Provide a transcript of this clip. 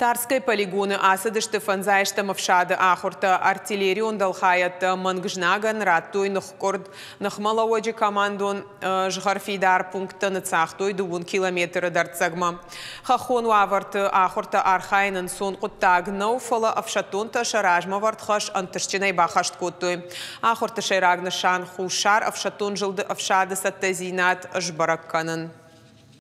Тарскай полигоны асыдышты фанзайшты мавшады ахурта артиллерион далхаят э, мангжнаган раттуй нұққорд нұқмалауаджи командон э, жғарфидар пункты нұцақтуй дубун километрі дартсагма. Хахон уаварты э, ахурта архайнын сон құттаг науфала афшатонта шаражма вартхаш антышчинай бахашт көттуй. Ахурта шайрагны шан хушар афшатон жылды афшады саттазинат жбаракканын.